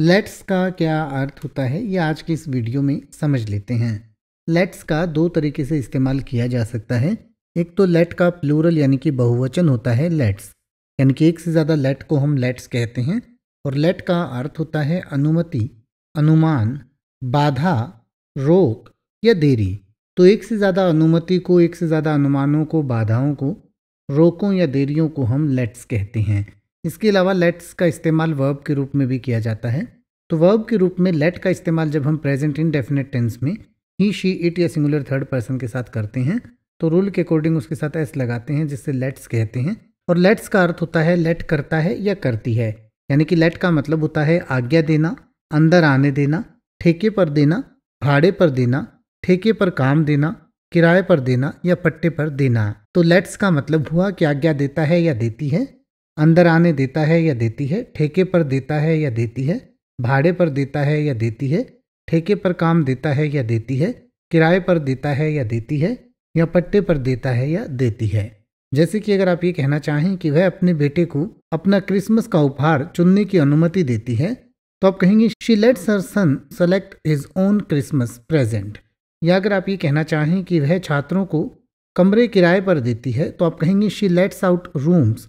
let's का क्या अर्थ होता है ये आज के इस वीडियो में समझ लेते हैं लेट्स का दो तरीके से इस्तेमाल किया जा सकता है एक तो लेट का प्लूरल यानी कि बहुवचन होता है लेट्स यानी कि एक से ज़्यादा लेट को हम लेट्स कहते हैं और लेट का अर्थ होता है अनुमति अनुमान बाधा रोक या देरी तो एक से ज़्यादा अनुमति को एक से ज़्यादा अनुमानों को बाधाओं को रोकों या देरियों को हम लेट्स कहते हैं इसके अलावा लेट्स का इस्तेमाल वर्ब के रूप में भी किया जाता है तो वर्ब के रूप में लेट का इस्तेमाल जब हम प्रेजेंट इन डेफिनेट टेंस में ही शी इट या सिंगुलर थर्ड पर्सन के साथ करते हैं तो रूल के अकॉर्डिंग उसके साथ एस लगाते हैं जिससे लेट्स कहते हैं और लेट्स का अर्थ होता है लेट करता है या करती है यानी कि लेट का मतलब होता है आज्ञा देना अंदर आने देना ठेके पर देना भाड़े पर देना ठेके पर काम देना किराए पर देना या पट्टे पर देना तो लेट्स का मतलब हुआ कि आज्ञा देता है या देती है अंदर आने देता है या देती है ठेके पर देता है या देती है भाड़े पर देता है या देती है ठेके पर काम देता है या देती है किराए पर देता है या देती है या पट्टे पर देता है या देती है जैसे कि अगर आप ये कहना चाहें कि वह अपने बेटे को अपना क्रिसमस का उपहार चुनने की अनुमति देती है तो आप कहेंगे she lets her son select his own Christmas present या अगर आप ये कहना चाहें कि वह छात्रों को कमरे किराए पर देती है तो आप कहेंगे शी लेट्स आउट रूम्स